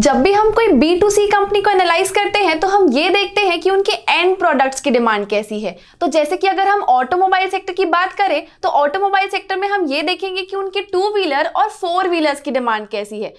जब भी हम कोई बी टू सी कंपनी को एनालाइज करते हैं तो हम ये देखते हैं कि उनके एंड प्रोडक्ट्स की डिमांड कैसी है तो जैसे कि अगर हम ऑटोमोबाइल सेक्टर की बात करें तो ऑटोमोबाइल सेक्टर में हम ये देखेंगे कि उनके टू व्हीलर और फोर व्हीलर्स की डिमांड कैसी है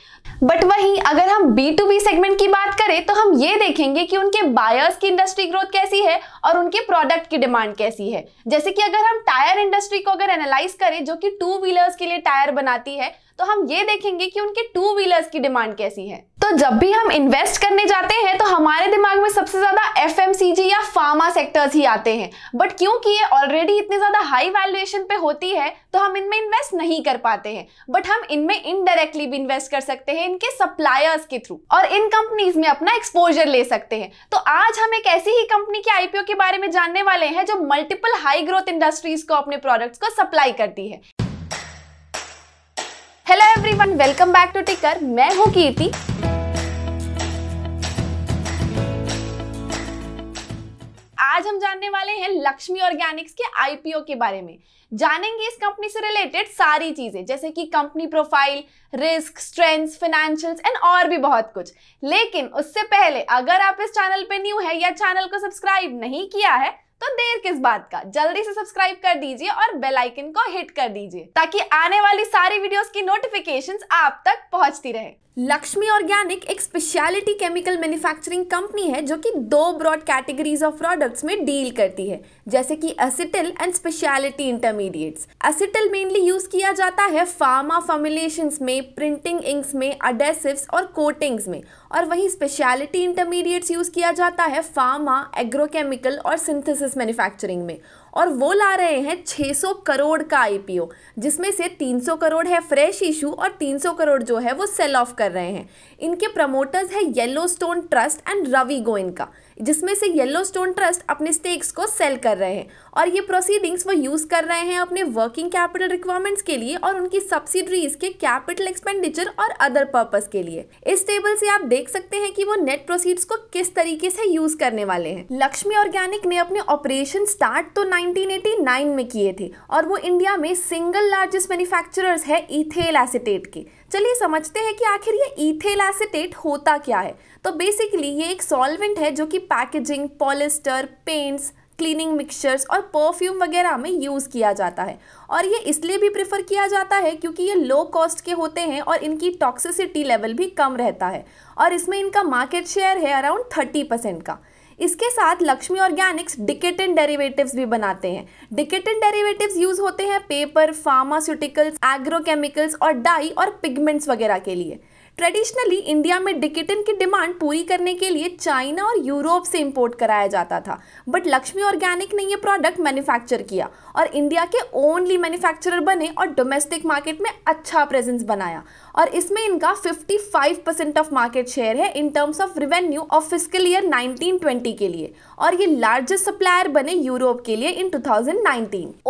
बट वहीं अगर हम बी टू बी सेगमेंट की बात करें तो हम ये देखेंगे कि उनके बायर्स की इंडस्ट्री ग्रोथ कैसी है और उनके प्रोडक्ट की डिमांड कैसी है जैसे कि अगर हम टायर इंडस्ट्री को अगर एनालाइज करें जो कि टू व्हीलर्स के लिए टायर बनाती है तो हम ये देखेंगे कि उनके टू व्हीलर्स की डिमांड कैसी है तो जब भी हम इन्वेस्ट करने जाते हैं तो हमारे दिमाग में सबसे ज्यादा एफ या फार्मा सेक्टर्स ही आते हैं बट क्योंकि ये ऑलरेडी इतने ज्यादा हाई वैल्यूएशन पे होती है तो हम इनमें इन्वेस्ट नहीं कर पाते हैं बट हम इनमें इनडायरेक्टली भी इन्वेस्ट कर सकते हैं इनके सप्लायर्स के थ्रू और इन कंपनीज में अपना एक्सपोजर ले सकते हैं तो आज हम एक ऐसी ही कंपनी के आईपीओ के बारे में जानने वाले हैं जो मल्टीपल हाई ग्रोथ इंडस्ट्रीज को अपने प्रोडक्ट्स को सप्लाई करती है hello everyone welcome back to ticker मैं हूं कीर्ति आज हम जानने वाले हैं लक्ष्मी ऑर्गेनिक्स के आईपीओ के बारे में जानेंगे इस कंपनी से रिलेटेड सारी चीजें जैसे कि company profile risk strength financials and और भी बहुत कुछ लेकिन उससे पहले अगर आप इस चैनल पे न्यू है या चैनल को सब्सक्राइब नहीं किया है तो देर किस बात का जल्दी से सब्सक्राइब कर दीजिए और बेल आइकन को हिट कर दीजिए ताकि आने वाली सारी वीडियोस की नोटिफिकेशंस आप तक पहुंचती रहे लक्ष्मी ऑर्गेनिक एक स्पेशलिटी केमिकल मैन्युफैक्चरिंग कंपनी है जो कि दो ब्रॉड कैटेगरीज ऑफ प्रोडक्ट्स में डील करती है जैसे कि acetyl and speciality intermediates acetyl mainly use किया जाता है फार्मा फॉर्मुलेशन में प्रिंटिंग इंक्स में अडेसिव्स और कोटिंग्स में और वहीं स्पेशलिटी इंटरमीडिएट्स यूज किया जाता है फार्मा एग्रोकेमिकल और सिंथेसिस मैन्युफैक्चरिंग में और वो ला रहे हैं 600 करोड़ का आईपीओ जिसमें से 300 करोड़ है फ्रेश इशू और 300 करोड़ जो है वो सेल ऑफ कर रहे हैं इनके प्रमोटर्स है Yellowstone Trust and Ravi का जिसमें से येलो स्टोन ट्रस्ट अपने स्टेक्स को सेल कर रहे हैं और ये प्रोसीडिंग्स वो यूज़ कर रहे हैं अपने वर्किंग कैपिटल रिक्वायरमेंट्स के लिए और उनकी सब्सिडरीज के कैपिटल एक्सपेंडिचर और अदर पर्पज के लिए इस टेबल से आप देख सकते हैं कि वो नेट प्रोसीड्स को किस तरीके से यूज करने वाले हैं लक्ष्मी ऑर्गेनिक ने अपने ऑपरेशन स्टार्ट तो 1989 में किए थे और वो इंडिया में सिंगल लार्जेस्ट मैन्युफैक्चरर्स है इथेल एसिटेट के चलिए समझते हैं कि आखिर ये इथेल एसिटेट होता क्या है तो बेसिकली ये एक सॉल्वेंट है जो कि packaging polyester paints cleaning mixtures और परफ्यूम वगैरह में यूज़ किया जाता है और ये इसलिए भी प्रेफर किया जाता है क्योंकि ये लो कॉस्ट के होते हैं और इनकी टॉक्सिसिटी लेवल भी कम रहता है और इसमें इनका मार्केट शेयर है अराउंड थर्टी परसेंट का इसके साथ लक्ष्मी ऑर्गेनिक्स डिकेटेंट डेरिवेटिव्स भी बनाते हैं डिकेटेंट डेरिवेटिव्स यूज होते हैं पेपर फार्मास्यूटिकल्स एग्रोकेमिकल्स और डाई और पिगमेंट्स वगैरह के लिए ट्रेडिशनली इंडिया में डिकेटन की डिमांड पूरी करने के लिए चाइना और यूरोप से इंपोर्ट कराया जाता था बट लक्ष्मी ऑर्गेनिक ने ये प्रोडक्ट मैन्युफैक्चर किया और इंडिया के ओनली मैन्युफैक्चरर बने और डोमेस्टिक मार्केट में अच्छा प्रेजेंस बनाया और इसमें इनका 55 परसेंट ऑफ मार्केट शेयर है in terms of revenue of physical year nineteen के लिए और ये लार्जेस्ट सप्लायर बने यूरोप के लिए in to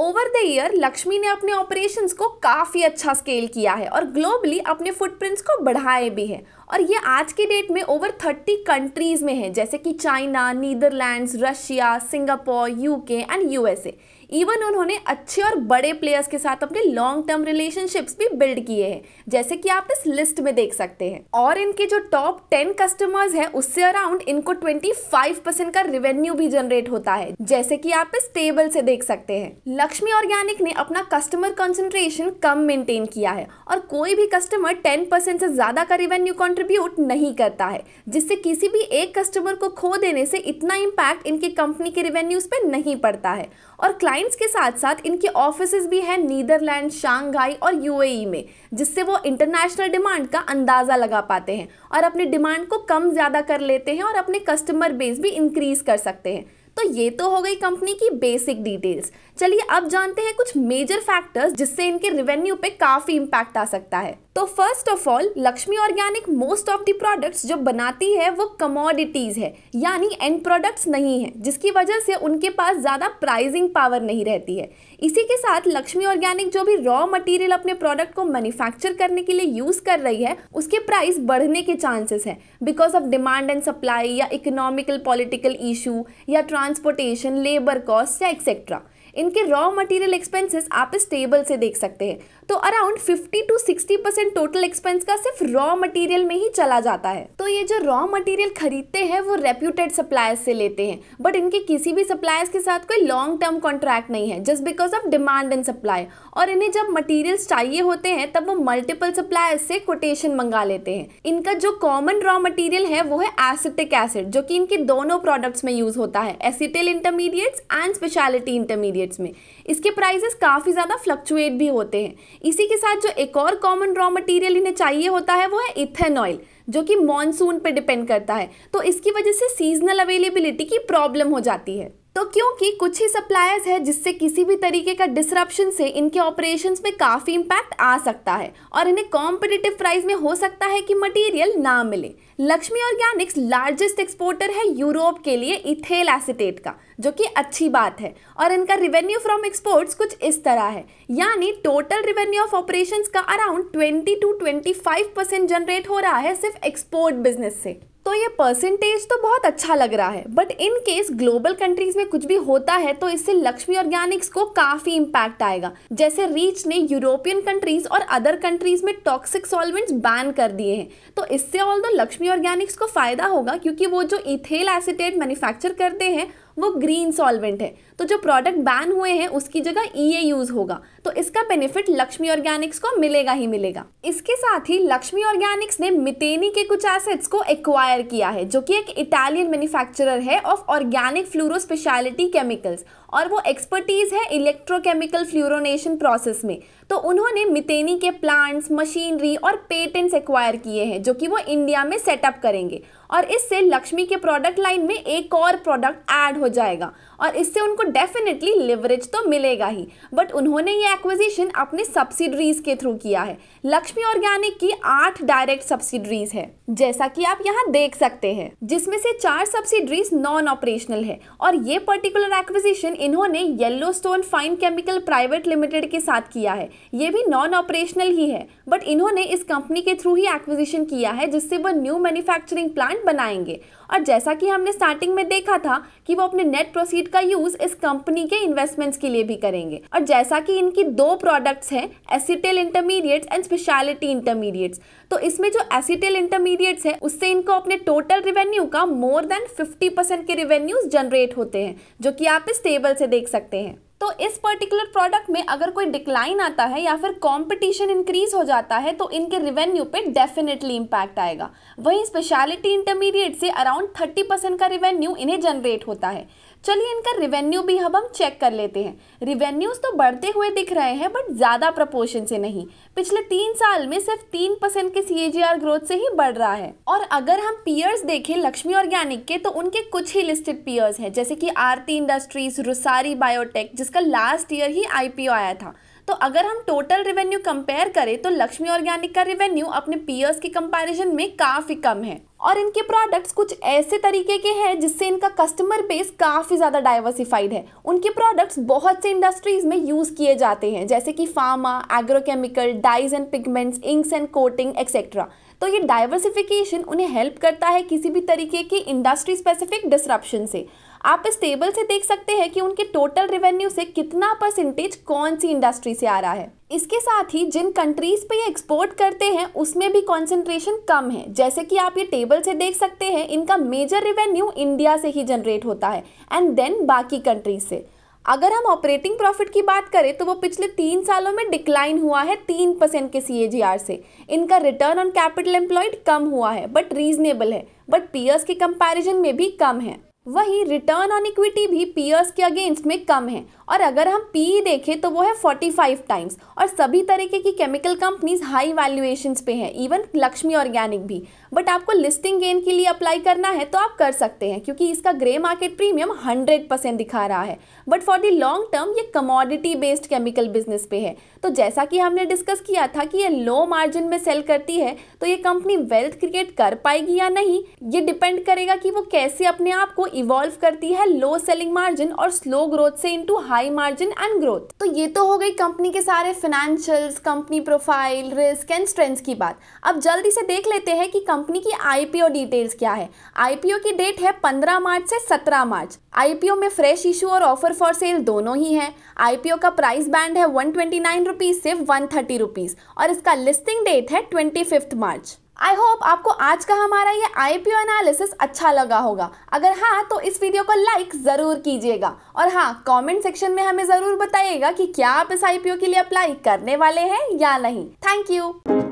over the year Laxmi ने अपने ऑपरेशन को काफी अच्छा स्केल किया है और ग्लोबली अपने फुटप्रिंट्स को बढ़ाया आए भी हैं और ये आज के डेट में ओवर थर्टी कंट्रीज़ में है जैसे कि China Netherlands Russia Singapore UK and USA even उन्होंने अच्छे और बड़े प्लेयर्स के साथ अपने लॉन्ग टर्म रिलेशनशिप्स भी बिल्ड किए हैं जैसे कि आप इस लिस्ट में देख सकते हैं और इनके जो टॉप टेन कस्टमर्स हैं उससे अराउंड इनको ट्वेंटी फाइव परसेंट का रिवेन्यू भी जनरेट होता है जैसे कि आप इस टेबल से देख सकते हैं लक्ष्मी ऑर्गेनिक ने अपना कस्टमर कॉन्सेंट्रेशन कम मेंटेन किया है और कोई भी कस्टमर टेन परसेंट से ज्यादा का रिवेन्यू कॉन्ट्रेक्ट कंट्रीब्यूट नहीं करता है जिससे किसी भी एक कस्टमर को खो देने से इतना इम्पैक्ट इनकी कंपनी के रिवेन्यूज़ पर नहीं पड़ता है और क्लाइंट्स के साथ साथ इनके ऑफिस भी हैं नीदरलैंड शांघाई और यूएई e में जिससे वो इंटरनेशनल डिमांड का अंदाज़ा लगा पाते हैं और अपनी डिमांड को कम ज़्यादा कर लेते हैं और अपने कस्टमर बेस भी इंक्रीज़ कर सकते हैं तो ये तो हो गई कंपनी की बेसिक डिटेल्स चलिए अब जानते हैं कुछ मेजर फैक्टर्स जिससे इनके रेवेन्यू पे काफी इम्पैक्ट आ सकता है तो first of all Laxmi Organic most of the products जो बनाती है वो कमोडिटीज है यानी एंड प्रोडक्ट्स नहीं है जिसकी वजह से उनके पास ज़्यादा प्राइजिंग पावर नहीं रहती है इसी के साथ लक्ष्मी ऑर्गेनिक जो भी रॉ मटेरियल अपने प्रोडक्ट को मैन्युफैक्चर करने के लिए यूज़ कर रही है उसके प्राइस बढ़ने के चांसेस है because of demand and supply या इकोनॉमिकल पॉलिटिकल इशू या ट्रांसपोर्टेशन लेबर कॉस्ट या एक्सेट्रा इनके रॉ मटेरियल एक्सपेंसेस आप इस टेबल से देख सकते हैं तो around 50 to 60 percent total expense का सिर्फ रॉ मटेरियल में ही चला जाता है तो ये जो रॉ मटेरियल खरीदते हैं वो रेप्यूटेड सप्लायर्स से लेते हैं बट इनके किसी भी सप्लायर्स के साथ कोई लॉन्ग टर्म कॉन्ट्रैक्ट नहीं है just because of demand and supply और इन्हें जब मटीरियल्स चाहिए होते हैं तब वो मल्टीपल सप्लायर्स से कोटेशन मंगा लेते हैं इनका जो कॉमन रॉ मटीरियल है वो है एसिटिक एसिड जो कि इनके दोनों प्रोडक्ट्स में यूज होता है acetyl intermediates and speciality intermediate periods में इसके प्राइजेस काफ़ी ज़्यादा फ्लक्चुएट भी होते हैं इसी के साथ जो एक और कॉमन रॉ मटेरियल इन्हें चाहिए होता है वो है इथेनॉयल जो कि मॉनसून पे डिपेंड करता है तो इसकी वजह से सीजनल अवेलेबिलिटी की प्रॉब्लम हो जाती है तो क्योंकि कुछ ही सप्लायर्स है जिससे किसी भी तरीके का डिसरप्शन से इनके ऑपरेशंस में काफ़ी इम्पैक्ट आ सकता है और इन्हें कॉम्पिटिटिव प्राइस में हो सकता है कि मटेरियल ना मिले लक्ष्मी ऑर्गेनिक्स लार्जेस्ट एक्सपोर्टर है यूरोप के लिए इथेल एसिटेट का जो कि अच्छी बात है और इनका रिवेन्यू फ्रॉम एक्सपोर्ट्स कुछ इस तरह है यानी टोटल रिवेन्यू ऑफ ऑपरेशंस का अराउंड 20 टू 25 परसेंट जनरेट हो रहा है सिर्फ एक्सपोर्ट बिजनेस से तो ये परसेंटेज तो बहुत अच्छा लग रहा है but in case global countries में कुछ भी होता है तो इससे लक्ष्मी ऑर्गेनिक्स को काफी इम्पैक्ट आएगा जैसे रीच ने यूरोपियन कंट्रीज और अदर कंट्रीज में टॉक्सिक सॉल्वेंट्स बैन कर दिए हैं तो इससे ऑल दो लक्ष्मी ऑर्गेनिक्स को फायदा होगा क्योंकि वो जो इथेल एसिटेट मैन्युफैक्चर करते हैं वो ग्रीन सॉल्वेंट है तो जो प्रोडक्ट बैन हुए हैं उसकी जगह ई e यूज़ होगा तो इसका बेनिफिट लक्ष्मी ऑर्गेनिक्स को मिलेगा ही मिलेगा इसके साथ ही लक्ष्मी ऑर्गेनिक्स ने मितेनी के कुछ एसेट्स को एक्वायर किया है जो कि एक इटालियन मैन्युफैक्चरर है of organic fluoro speciality chemicals और वो एक्सपर्टीज है इलेक्ट्रोकेमिकल फ्लूरोनेशन प्रोसेस में तो उन्होंने मितेनी के प्लांट्स मशीनरी और पेटेंट्स एक्वायर किए हैं जो कि वो इंडिया में सेटअप करेंगे और इससे लक्ष्मी के प्रोडक्ट लाइन में एक और प्रोडक्ट ऐड हो जाएगा और इससे उनको डेफिनेटली लिवरेज तो मिलेगा ही बट उन्होंने ये एक्विजिशन अपने सब्सिडरीज के थ्रू किया है लक्ष्मी ऑर्गेनिक की आठ डायरेक्ट सब्सिडरीज है जैसा कि आप यहाँ देख सकते हैं जिसमें से चार सब्सिडरीज नॉन ऑपरेशनल है और ये पर्टिकुलर एक्विजिशन इन्होंने Yellowstone Fine Chemical Private Limited के साथ किया है ये भी नॉन ऑपरेशनल ही है बट इन्होंने इस कंपनी के थ्रू ही एक्विजिशन किया है जिससे वो न्यू मैन्युफैक्चरिंग प्लांट बनाएंगे और जैसा कि हमने स्टार्टिंग में देखा था कि वो अपने नेट प्रोसीड का यूज इस कंपनी के इन्वेस्टमेंट्स के लिए भी करेंगे और जैसा कि इनकी कि दो प्रोडक्ट्स हैं acetyl intermediates and speciality intermediates तो इसमें जो एसिटेल इंटरमीडिएट्स है उससे इनको अपने टोटल रिवेन्यू का मोर देन 50 परसेंट के रिवेन्यूज जनरेट होते हैं जो कि आप इस टेबल से देख सकते हैं तो इस पर्टिकुलर प्रोडक्ट में अगर कोई डिक्लाइन आता है या फिर कंपटीशन इंक्रीज हो जाता है तो इनके रिवेन्यू पे डेफिनेटली इम्पैक्ट आएगा वहीं स्पेशलिटी इंटरमीडिएट से अराउंड 30 परसेंट का रिवेन्यू इन्हें जनरेट होता है चलिए इनका रिवेन्यू भी अब हम चेक कर लेते हैं रिवेन्यूज़ तो बढ़ते हुए दिख रहे हैं बट ज़्यादा प्रपोर्शन से नहीं पिछले तीन साल में सिर्फ तीन परसेंट के सी ग्रोथ से ही बढ़ रहा है और अगर हम पीयर्स देखें लक्ष्मी ऑर्गेनिक के तो उनके कुछ ही लिस्टेड पीयर्स हैं जैसे कि आरती इंडस्ट्रीज रुसारी बायोटेक जिसका लास्ट ईयर ही आई आया था तो अगर हम टोटल रेवेन्यू कंपेयर करें तो लक्ष्मी ऑर्गेनिक का रेवेन्यू अपने पीयर्स के कंपैरिजन में काफ़ी कम है और इनके प्रोडक्ट्स कुछ ऐसे तरीके के हैं जिससे इनका कस्टमर बेस काफ़ी ज़्यादा डाइवर्सिफाइड है उनके प्रोडक्ट्स बहुत से इंडस्ट्रीज़ में यूज़ किए जाते हैं जैसे कि pharma agrochemical dyes and pigments inks and coating etcetera तो ये डाइवर्सिफिकेशन उन्हें हेल्प करता है किसी भी तरीके के इंडस्ट्री स्पेसिफिक डिसरप्शन से आप इस टेबल से देख सकते हैं कि उनके टोटल रेवेन्यू से कितना परसेंटेज कौन सी इंडस्ट्री से आ रहा है इसके साथ ही जिन कंट्रीज पे ये एक्सपोर्ट करते हैं उसमें भी कॉन्सेंट्रेशन कम है जैसे कि आप ये टेबल से देख सकते हैं इनका मेजर रिवेन्यू इंडिया से ही जनरेट होता है एंड देन बाकी कंट्रीज से अगर हम ऑपरेटिंग प्रॉफिट की बात करें तो वो पिछले तीन सालों में डिक्लाइन हुआ है तीन परसेंट के सी से इनका रिटर्न ऑन कैपिटल एम्प्लॉयड कम हुआ है बट रीजनेबल है बट पीयर्स के कंपैरिजन में भी कम है वहीं रिटर्न ऑन इक्विटी भी पीयर्स के अगेंस्ट में कम है और अगर हम पी देखें तो वो है 45 टाइम्स और सभी तरीके की केमिकल कंपनीज हाई वैल्यूएशन पे हैं इवन लक्ष्मी ऑर्गेनिक भी बट आपको लिस्टिंग गेन के लिए अप्लाई करना है तो आप कर सकते हैं क्योंकि इसका grey market premium hundred percent दिखा रहा है but for the long term ये कमोडिटी बेस्ड केमिकल बिजनेस पे है तो जैसा कि हमने डिस्कस किया था कि ये लो मार्जिन में सेल करती है तो ये कंपनी वेल्थ क्रिएट कर पाएगी या नहीं ये डिपेंड करेगा कि वो कैसे अपने आप को इवॉल्व करती है लो सेलिंग मार्जिन और स्लो ग्रोथ से into high margin and growth तो ये तो हो गई कंपनी के सारे financials company profile risk and strength की बात अब जल्दी से देख लेते हैं कि कंपनी की आईपीओ डिटेल्स क्या है आईपीओ की डेट है पंद्रह मार्च से सत्रह मार्च आईपीओ में फ्रेश इशू और ऑफर फॉर सेल दोनों ही है आईपीओ का प्राइस बैंड है वन ट्वेंटी से वन थर्टी और इसका लिस्टिंग डेट है ट्वेंटी मार्च आई होप आपको आज का हमारा ये आई पी एनालिसिस अच्छा लगा होगा अगर हाँ तो इस वीडियो को लाइक ज़रूर कीजिएगा और हाँ कमेंट सेक्शन में हमें ज़रूर बताइएगा कि क्या आप इस आई के लिए अप्लाई करने वाले हैं या नहीं थैंक यू